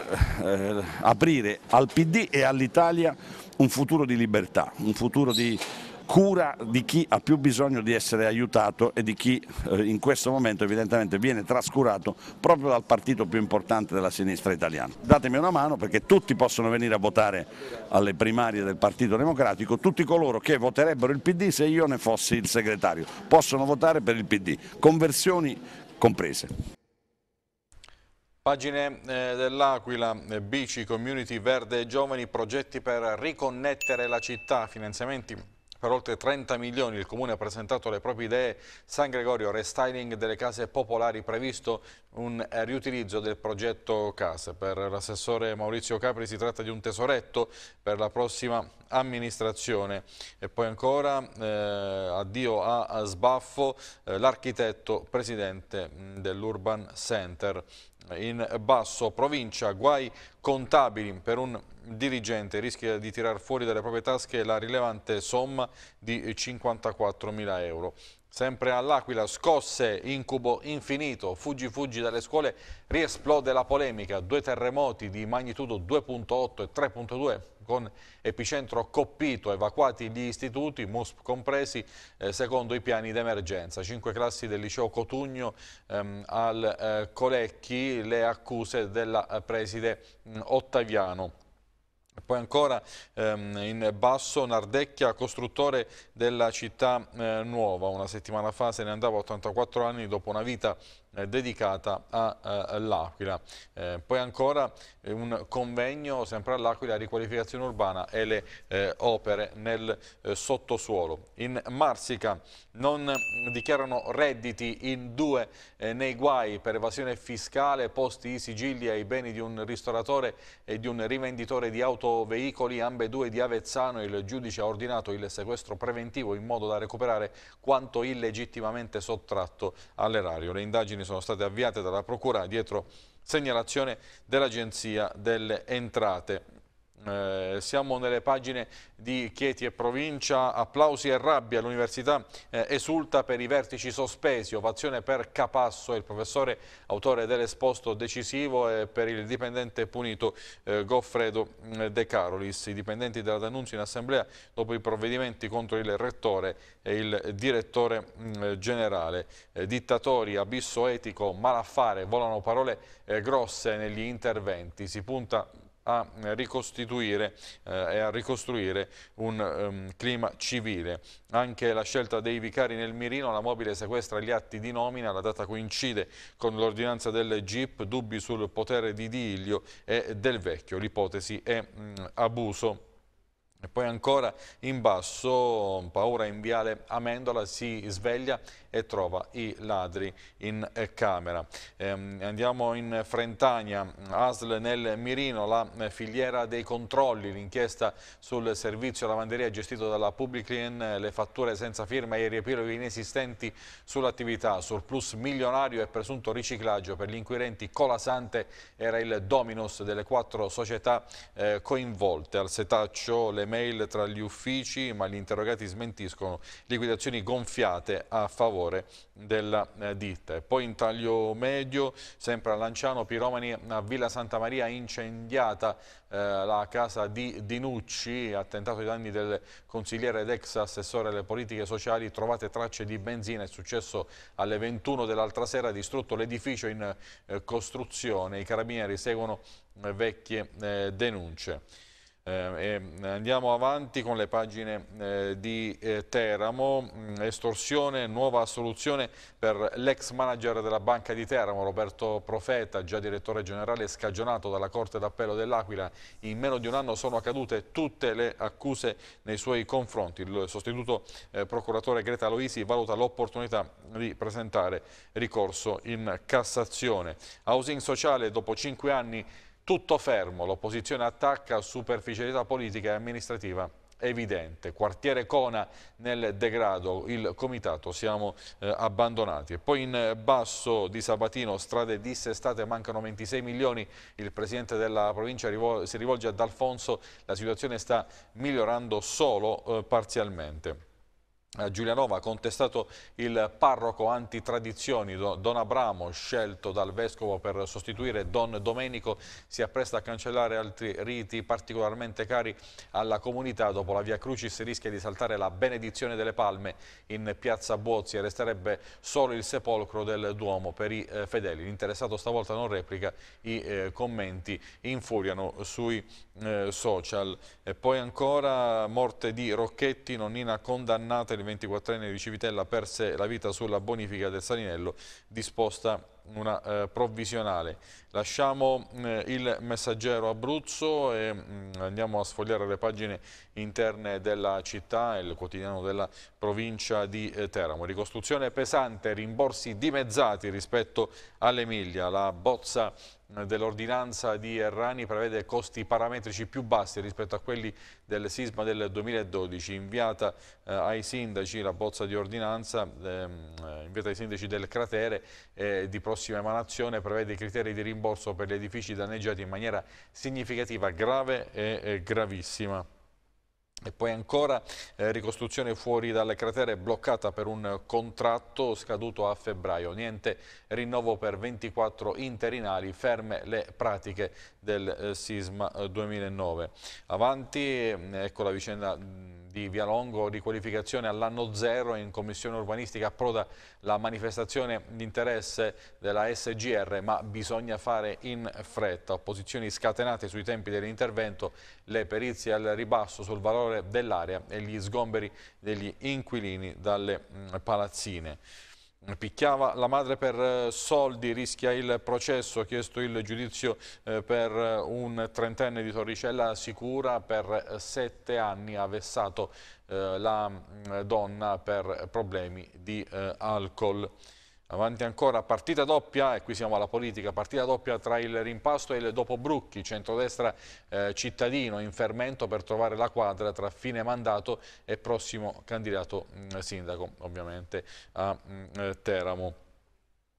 Speaker 4: eh, eh aprire al PD e all'Italia un futuro di libertà, un futuro di cura di chi ha più bisogno di essere aiutato e di chi eh, in questo momento evidentemente viene trascurato proprio dal partito più importante della sinistra italiana. Datemi una mano perché tutti possono venire a votare alle primarie del Partito Democratico, tutti coloro che voterebbero il PD se io ne fossi il segretario, possono votare per il PD, conversioni comprese.
Speaker 1: Pagine eh, dell'Aquila, eh, bici, community, verde e giovani, progetti per riconnettere la città, finanziamenti per oltre 30 milioni il Comune ha presentato le proprie idee. San Gregorio, restyling delle case popolari, previsto un eh, riutilizzo del progetto Case. Per l'assessore Maurizio Capri si tratta di un tesoretto per la prossima amministrazione. E poi ancora eh, addio a, a sbaffo eh, l'architetto presidente mm, dell'Urban Center. In basso provincia, guai contabili per un dirigente rischia di tirar fuori dalle proprie tasche la rilevante somma di 54 mila euro. Sempre all'Aquila, scosse, incubo infinito, fuggi fuggi dalle scuole, riesplode la polemica, due terremoti di magnitudo 2.8 e 3.2 con epicentro coppito, evacuati gli istituti, MUSP compresi, eh, secondo i piani d'emergenza. Cinque classi del liceo Cotugno ehm, al eh, Colecchi, le accuse della eh, preside mh, Ottaviano. Poi ancora ehm, in basso Nardecchia, costruttore della città eh, nuova. Una settimana fa se ne andava a 84 anni dopo una vita eh, dedicata all'Aquila. Eh, poi ancora eh, un convegno sempre all'Aquila, riqualificazione urbana e le opere nel sottosuolo. In Marsica non dichiarano redditi in due nei guai per evasione fiscale, posti i sigilli ai beni di un ristoratore e di un rivenditore di autoveicoli, ambe due di Avezzano. Il giudice ha ordinato il sequestro preventivo in modo da recuperare quanto illegittimamente sottratto all'erario. Le indagini indagini sono state avviate dalla Procura dietro segnalazione dell'Agenzia delle Entrate. Eh, siamo nelle pagine di Chieti e provincia, applausi e rabbia, l'università eh, esulta per i vertici sospesi, ovazione per Capasso, il professore autore dell'esposto decisivo e per il dipendente punito eh, Goffredo mm, De Carolis, i dipendenti della D'Annunzio in assemblea dopo i provvedimenti contro il rettore e il direttore mh, mm, generale, eh, dittatori, abisso etico, malaffare, volano parole eh, grosse negli interventi, si punta a eh, ricostituire eh, e a ricostruire un um, clima civile. Anche la scelta dei vicari nel mirino, la mobile sequestra gli atti di nomina, la data coincide con l'ordinanza del GIP, dubbi sul potere di Diglio e del Vecchio, l'ipotesi è mh, mm, abuso e poi ancora in basso, paura in viale Amendola, si sveglia e trova i ladri in eh, camera. Ehm, andiamo in Frentania, ASL nel Mirino, la eh, filiera dei controlli, l'inchiesta sul servizio lavanderia gestito dalla Publiclien, eh, le fatture senza firma e i riepiloghi inesistenti sull'attività, surplus milionario e presunto riciclaggio per gli inquirenti Colasante era il dominus delle quattro società eh, coinvolte. Al setaccio le mail tra gli uffici, ma gli interrogati smentiscono liquidazioni gonfiate a favore della eh, ditta. E poi in taglio medio, sempre a Lanciano, Piromani a Villa Santa Maria incendiata eh, la casa di Dinucci, attentato ai danni del consigliere ed ex assessore alle politiche sociali, trovate tracce di benzina, è successo alle 21 dell'altra sera, distrutto l'edificio in eh, costruzione, i carabinieri seguono eh, vecchie eh, denunce. Eh, andiamo avanti con le pagine eh, di eh, Teramo, mm, estorsione, nuova soluzione per l'ex manager della banca di Teramo, Roberto Profeta, già direttore generale scagionato dalla Corte d'Appello dell'Aquila. In meno di un anno sono accadute tutte le accuse nei suoi confronti. Il sostituto eh, procuratore Greta Loisi valuta l'opportunità di presentare ricorso in Cassazione. Housing sociale dopo cinque anni tutto fermo, l'opposizione attacca superficialità politica e amministrativa evidente. Quartiere Cona nel degrado, il comitato, siamo eh, abbandonati. E poi in basso di Sabatino, strade dissestate, mancano 26 milioni. Il presidente della provincia rivol si rivolge ad Alfonso, la situazione sta migliorando solo eh, parzialmente. Eh, Giulianova ha contestato il parroco antitradizioni Don Abramo scelto dal vescovo per sostituire Don Domenico si appresta a cancellare altri riti particolarmente cari alla comunità dopo la via Crucis rischia di saltare la benedizione delle palme in piazza Bozzi e resterebbe solo il sepolcro del Duomo per i eh, fedeli l'interessato stavolta non replica i eh, commenti infuriano sui social e poi ancora morte di Rocchetti nonnina condannata il 24enne di Civitella perse la vita sulla bonifica del Salinello, disposta una eh, provvisionale. Lasciamo eh, il messaggero Abruzzo e mh, mm, andiamo a sfogliare le pagine interne della città, il quotidiano della provincia di eh, Teramo. Ricostruzione pesante, rimborsi dimezzati rispetto all'Emilia, la bozza dell'ordinanza di Errani prevede costi parametrici più bassi rispetto a quelli del sisma del 2012, inviata eh, ai sindaci la bozza di ordinanza ehm, eh, inviata ai sindaci del cratere eh, di prossima emanazione prevede i criteri di rimborso per gli edifici danneggiati in maniera significativa, grave e eh, gravissima. E poi ancora eh, ricostruzione fuori dalle cratere bloccata per un contratto scaduto a febbraio. Niente rinnovo per 24 interinali, ferme le pratiche del eh, sisma 2009. Eh, Avanti, mm, ecco la vicenda mm, di Vialongo, riqualificazione all'anno zero in commissione urbanistica approda la manifestazione di interesse della SGR, ma bisogna fare in fretta. Opposizioni scatenate sui tempi dell'intervento, le perizie al ribasso sul valore valore dell'area e gli sgomberi degli inquilini dalle mm, palazzine. Picchiava la madre per eh, soldi, rischia il processo, ha chiesto il giudizio eh, per eh, un trentenne di Torricella sicura per sette anni, ha vessato la mm, donna per problemi di alcol. Avanti ancora, partita doppia, e qui siamo alla politica, partita doppia tra il rimpasto e il dopo Brucchi, centrodestra eh, cittadino in fermento per trovare la quadra tra fine mandato e prossimo candidato mh, mm, sindaco, ovviamente a mh, mm, eh, Teramo.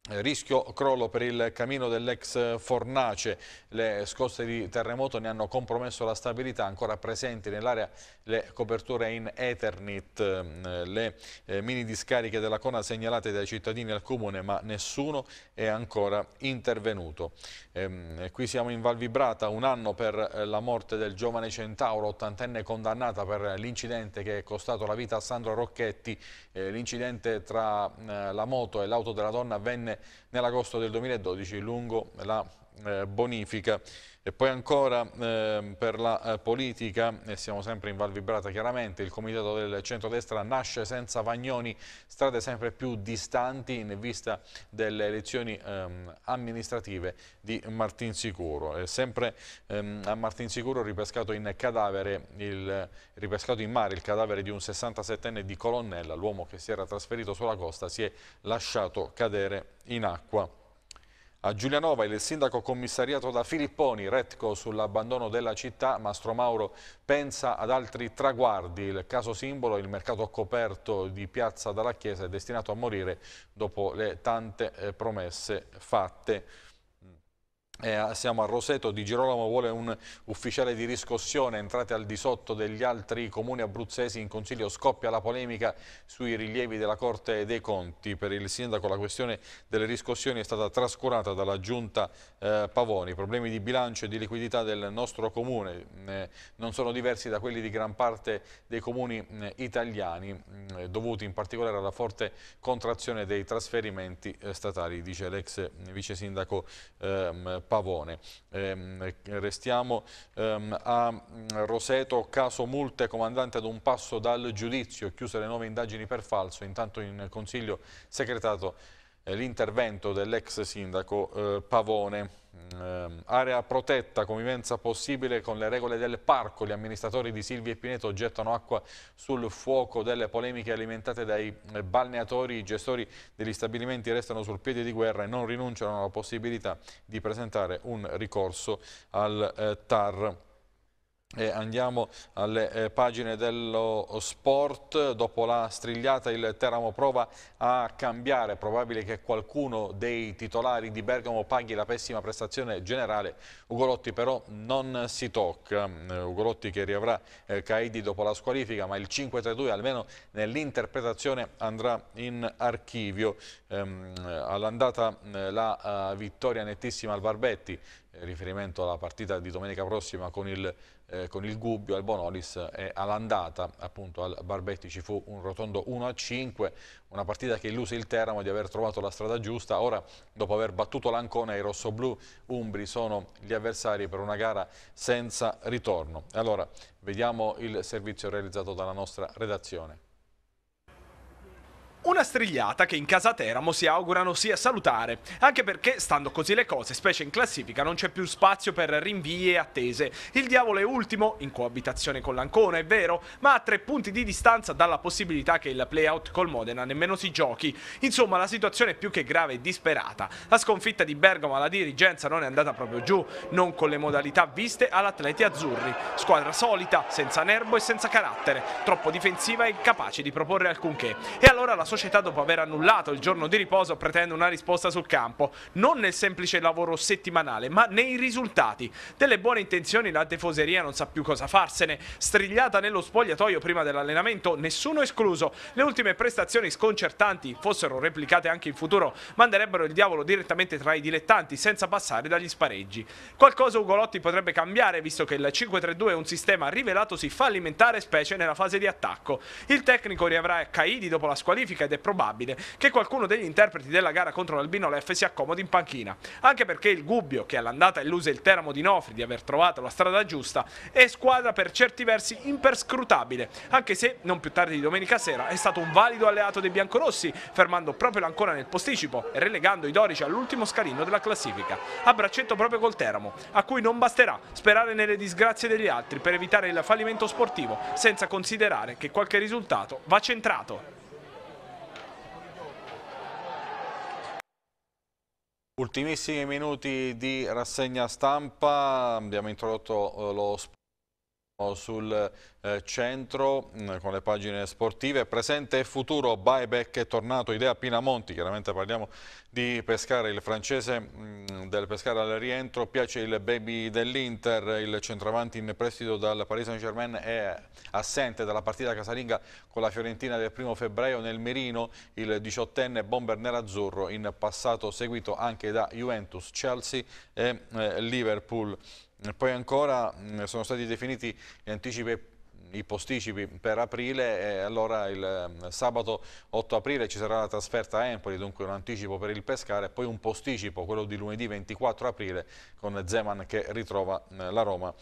Speaker 1: Eh, rischio crollo per il camino dell'ex Fornace, le scosse di terremoto ne hanno compromesso la stabilità, ancora presenti nell'area le coperture in Eternit, mm, le eh, mini discariche della Cona segnalate dai cittadini al comune ma nessuno è ancora intervenuto. Ehm, qui siamo in Val Vibrata, un anno per eh, la morte del giovane centauro, ottantenne condannata per l'incidente che è costato la vita a Sandro Rocchetti, l'incidente tra la moto e l'auto della donna venne nell'agosto del 2012 lungo la eh, bonifica e poi ancora eh, per la eh, politica, e siamo sempre in Val Vibrata chiaramente, il comitato del centrodestra nasce senza Vagnoni, strade sempre più distanti in vista delle elezioni ehm, amministrative di Martinsicuro. E sempre ehm, a Martinsicuro ripescato in, cadavere, il, ripescato in mare il cadavere di un 67enne di Colonnella, l'uomo che si era trasferito sulla costa si è lasciato cadere in acqua. A Giulianova il sindaco commissariato da Filipponi, retco sull'abbandono della città, Mastro Mauro pensa ad altri traguardi. Il caso simbolo, il mercato coperto di Piazza dalla Chiesa, è destinato a morire dopo le tante eh, promesse fatte. Eh, siamo a Roseto, Di Girolamo vuole un ufficiale di riscossione, entrate al di sotto degli altri comuni abruzzesi in consiglio, scoppia la polemica sui rilievi della Corte dei Conti. Per il sindaco la questione delle riscossioni è stata trascurata dalla giunta eh, Pavoni. I problemi di bilancio e di liquidità del nostro comune mm, eh, non sono diversi da quelli di gran parte dei comuni mm, italiani, mm, eh, dovuti in particolare alla forte contrazione dei trasferimenti eh, statali, dice l'ex vice sindaco Pavoni. Ehm, Pavone. Ehm, restiamo ehm, a mm, Roseto, caso multe, comandante ad un passo dal giudizio, chiuse le nuove indagini per falso, intanto in Consiglio segretato eh, l'intervento dell'ex sindaco eh, Pavone. Um, area protetta, convivenza possibile con le regole del parco. Gli amministratori di Silvia e Pineto gettano acqua sul fuoco delle polemiche alimentate dai eh, balneatori. I gestori degli stabilimenti restano sul piede di guerra e non rinunciano alla possibilità di presentare un ricorso al eh, TAR. Eh, andiamo alle eh, pagine dello sport, dopo la strigliata il Teramo prova a cambiare, probabile che qualcuno dei titolari di Bergamo paghi la pessima prestazione generale, Ugolotti però non si tocca, eh, Ugolotti che riavrà eh, Caidi dopo la squalifica ma il 5-3-2 almeno nell'interpretazione andrà in archivio, ehm, all'andata eh, la eh, vittoria nettissima al Barbetti, riferimento alla partita di domenica prossima con il eh, con il Gubbio al Bonolis e all'andata appunto al Barbetti ci fu un rotondo 1 5 una partita che illuse il Teramo di aver trovato la strada giusta ora dopo aver battuto l'Ancona e i rossoblù Umbri sono gli avversari per una gara senza ritorno allora vediamo il servizio realizzato dalla nostra redazione
Speaker 3: una strigliata che in casa Teramo si augurano sia salutare, anche perché, stando così le cose, specie in classifica, non c'è più spazio per rinvii e attese. Il diavolo è ultimo, in coabitazione con l'Ancona, è vero, ma a tre punti di distanza dalla possibilità che il playout col Modena nemmeno si giochi. Insomma, la situazione è più che grave e disperata. La sconfitta di Bergamo alla dirigenza non è andata proprio giù, non con le modalità viste all'atleti azzurri. Squadra solita, senza nervo e senza carattere, troppo difensiva e incapace di proporre alcunché. E allora la società società dopo aver annullato il giorno di riposo pretende una risposta sul campo, non nel semplice lavoro settimanale, ma nei risultati. Delle buone intenzioni la tifoseria non sa più cosa farsene, strigliata nello spogliatoio prima dell'allenamento, nessuno escluso. Le ultime prestazioni sconcertanti fossero replicate anche in futuro, manderebbero il diavolo direttamente tra i dilettanti senza passare dagli spareggi. Qualcosa Ugolotti potrebbe cambiare visto che il 5-3-2 è un sistema rivelatosi fallimentare specie nella fase di attacco. Il tecnico riavrà Caidi dopo la squalifica ed è probabile che qualcuno degli interpreti della gara contro l'Albino Leff si accomodi in panchina, anche perché il Gubbio, che all'andata illuse il Teramo di Nofri di aver trovato la strada giusta, è squadra per certi versi imperscrutabile, anche se non più tardi di domenica sera è stato un valido alleato dei biancorossi, fermando proprio l'ancora nel posticipo e relegando i dorici all'ultimo scalino della classifica, a braccetto proprio col Teramo, a cui non basterà sperare nelle disgrazie degli altri per evitare il fallimento sportivo, senza considerare che qualche risultato va centrato. Ultimissimi minuti di
Speaker 1: rassegna stampa, abbiamo introdotto eh, lo sport sul eh, centro mm, con le pagine sportive presente e futuro buyback è tornato idea Pinamonti chiaramente parliamo di pescare il francese mm, del pescare al rientro piace il baby dell'Inter il centravanti in prestito dal Paris Saint Germain è assente dalla partita casalinga con la Fiorentina del primo febbraio nel Merino il diciottenne bomber nerazzurro in passato seguito anche da Juventus, Chelsea e eh, Liverpool poi ancora mm, sono stati definiti gli anticipi i posticipi per aprile e allora il mm, sabato 8 aprile ci sarà la trasferta a Empoli, dunque un anticipo per il Pescara e poi un posticipo, quello di lunedì 24 aprile con Zeman che ritrova mm, la Roma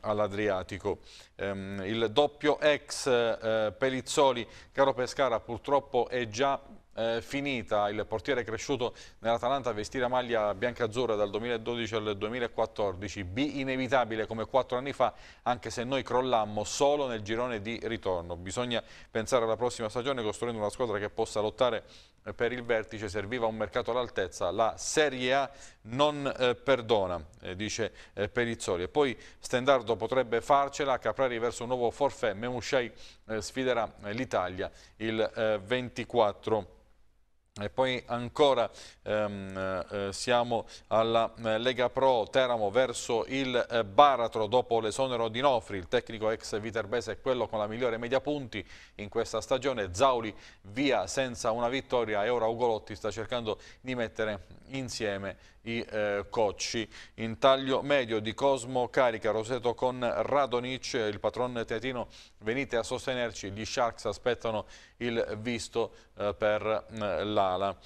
Speaker 1: all'Adriatico. Ehm, il doppio ex eh, Pelizzoli, caro Pescara, purtroppo è già eh, finita, il portiere cresciuto nell'Atalanta a vestire la maglia bianca-azzurra dal 2012 al 2014, B inevitabile come quattro anni fa, anche se noi crollammo solo nel girone di ritorno. Bisogna pensare alla prossima stagione costruendo una squadra che possa lottare eh, per il vertice serviva un mercato all'altezza, la Serie A non eh, perdona, eh, dice eh, Perizzoli. E poi Stendardo potrebbe farcela, Caprari verso un nuovo forfè, Memushai eh, sfiderà eh, l'Italia il 24 e poi ancora ehm, eh, siamo alla eh, Lega Pro Teramo verso il eh, Baratro dopo l'esonero di Nofri, il tecnico ex Viterbese è quello con la migliore media punti in questa stagione, Zauli via senza una vittoria e ora Ugolotti sta cercando di mettere insieme i eh, Cocci. In taglio medio di Cosmo Carica, Roseto con Radonic, il patron teatino venite a sostenerci, gli Sharks aspettano il visto eh, per mm, l'ala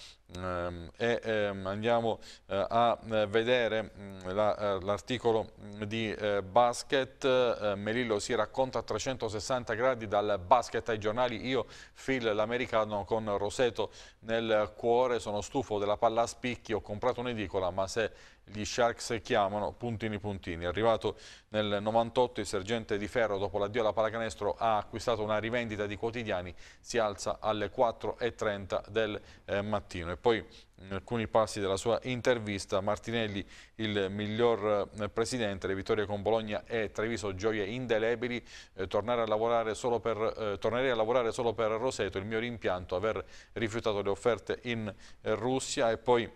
Speaker 1: e andiamo a vedere l'articolo di basket Melillo si racconta a 360 gradi dal basket ai giornali io Phil l'americano con Roseto nel cuore sono stufo della palla a spicchi ho comprato un'edicola ma se gli Sharks chiamano puntini puntini. Arrivato nel 98 il sergente di ferro dopo l'addio alla pallacanestro ha acquistato una rivendita di quotidiani, si alza alle 4.30 del eh, mattino. E poi in mm, alcuni passi della sua intervista Martinelli, il miglior eh, presidente, le vittorie con Bologna e Treviso gioie indelebili, eh, tornare a lavorare solo per, eh, tornerei a lavorare solo per Roseto, il mio rimpianto, aver rifiutato le offerte in eh, Russia e poi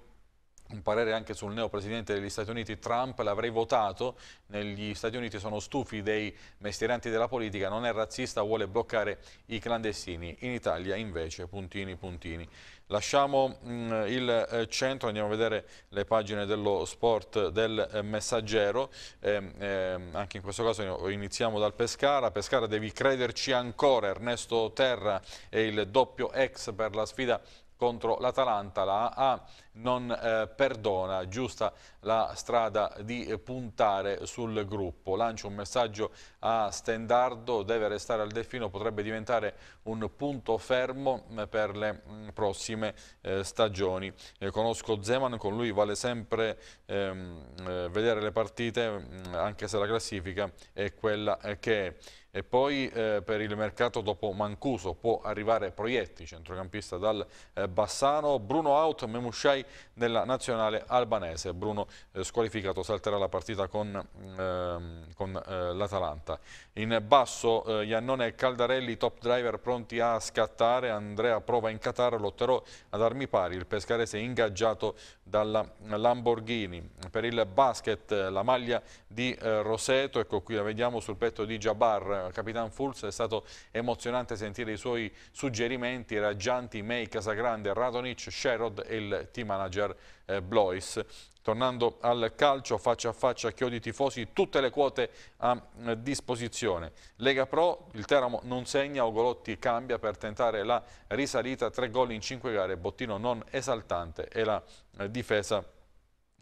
Speaker 1: un parere anche sul neo presidente degli Stati Uniti Trump, l'avrei votato, negli Stati Uniti sono stufi dei mestieranti della politica, non è razzista, vuole bloccare i clandestini, in Italia invece puntini puntini. Lasciamo mh, mm, il eh, centro, andiamo a vedere le pagine dello sport del eh, messaggero, eh, anche in questo caso iniziamo dal Pescara, Pescara devi crederci ancora, Ernesto Terra è il doppio ex per la sfida contro l'Atalanta, la A non eh, perdona, giusta la strada di puntare sul gruppo. Lancio un messaggio a Stendardo, deve restare al Delfino, potrebbe diventare un punto fermo eh, per le mm, prossime eh, stagioni. Eh, conosco Zeman, con lui vale sempre ehm, eh, vedere le partite, mm, anche se la classifica è quella eh, che è. E poi eh, per il mercato dopo Mancuso può arrivare Proietti, centrocampista dal eh, Bassano, Bruno out, Memushai della nazionale albanese. Bruno eh, squalificato salterà la partita con, mm, ehm, con eh, l'Atalanta. In basso eh, Iannone e Caldarelli, top driver pronti a scattare, Andrea prova in Qatar, lotterò ad armi pari, il pescarese ingaggiato dalla Lamborghini. Per il basket eh, la maglia di Roseto, ecco qui la vediamo sul petto di Jabbar, al Capitan Fulz è stato emozionante sentire i suoi suggerimenti raggianti May, Casagrande, Radonic, Sherrod e il team manager eh, Blois. Tornando al calcio, faccia a faccia, chiodi tifosi, tutte le quote a eh, disposizione. Lega Pro, il Teramo non segna, Ogolotti cambia per tentare la risalita, tre gol in cinque gare, Bottino non esaltante e la eh, difesa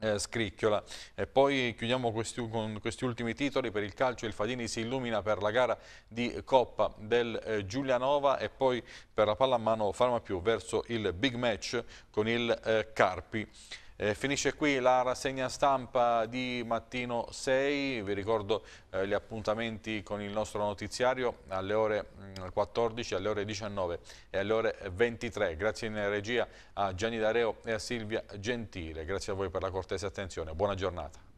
Speaker 1: eh, scricchiola. E poi chiudiamo questi, con questi ultimi titoli per il calcio, il Fadini si illumina per la gara di Coppa del eh, Giulianova e poi per la palla a mano Farma Più verso il big match con il eh, Carpi. Eh, finisce qui la rassegna stampa di mattino 6, vi ricordo eh, gli appuntamenti con il nostro notiziario alle ore 14, mm, alle ore 19 e alle ore 23. Grazie in regia a Gianni D'Areo e a Silvia Gentile, grazie a voi per la cortese attenzione, buona giornata.